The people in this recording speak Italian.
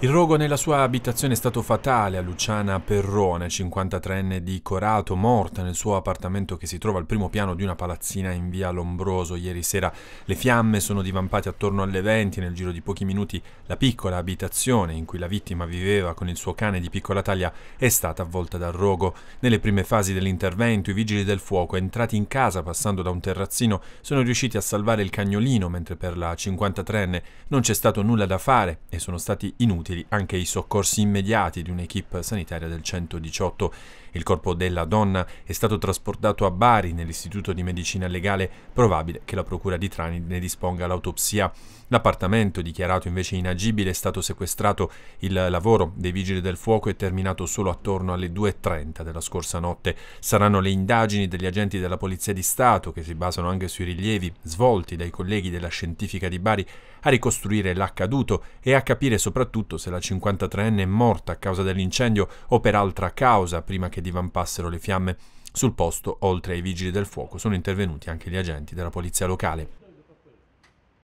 Il rogo nella sua abitazione è stato fatale a Luciana Perrone, 53enne di Corato, morta nel suo appartamento che si trova al primo piano di una palazzina in via Lombroso. Ieri sera le fiamme sono divampate attorno alle 20, nel giro di pochi minuti la piccola abitazione in cui la vittima viveva con il suo cane di piccola taglia è stata avvolta dal rogo. Nelle prime fasi dell'intervento i vigili del fuoco, entrati in casa passando da un terrazzino, sono riusciti a salvare il cagnolino, mentre per la 53enne non c'è stato nulla da fare e sono stati inutili utili anche i soccorsi immediati di un'equipe sanitaria del 118. Il corpo della donna è stato trasportato a Bari nell'Istituto di Medicina Legale, probabile che la Procura di Trani ne disponga l'autopsia. L'appartamento, dichiarato invece inagibile, è stato sequestrato. Il lavoro dei vigili del fuoco è terminato solo attorno alle 2.30 della scorsa notte. Saranno le indagini degli agenti della Polizia di Stato, che si basano anche sui rilievi svolti dai colleghi della scientifica di Bari, a ricostruire l'accaduto e a capire soprattutto se la 53enne è morta a causa dell'incendio o per altra causa prima che divampassero le fiamme. Sul posto, oltre ai vigili del fuoco, sono intervenuti anche gli agenti della polizia locale.